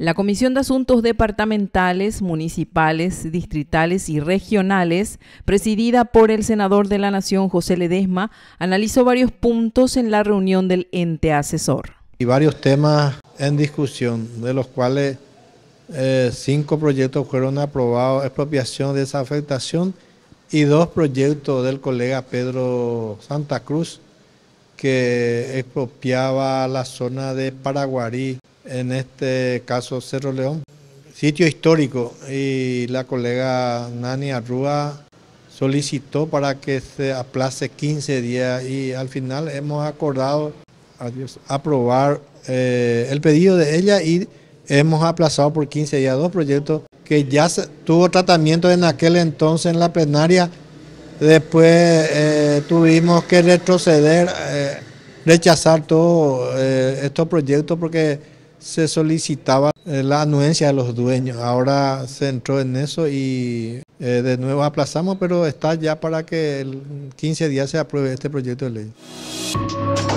La Comisión de Asuntos Departamentales, Municipales, Distritales y Regionales, presidida por el senador de la Nación José Ledesma, analizó varios puntos en la reunión del ente asesor. Y varios temas en discusión, de los cuales eh, cinco proyectos fueron aprobados, expropiación de esa afectación, y dos proyectos del colega Pedro Santa Cruz, que expropiaba la zona de Paraguarí en este caso Cerro León. Sitio histórico y la colega Nani Arrua solicitó para que se aplace 15 días y al final hemos acordado aprobar eh, el pedido de ella y hemos aplazado por 15 días dos proyectos que ya tuvo tratamiento en aquel entonces en la plenaria. Después eh, tuvimos que retroceder, eh, rechazar todos estos proyectos porque se solicitaba eh, la anuencia de los dueños. Ahora se entró en eso y eh, de nuevo aplazamos, pero está ya para que el 15 días se apruebe este proyecto de ley.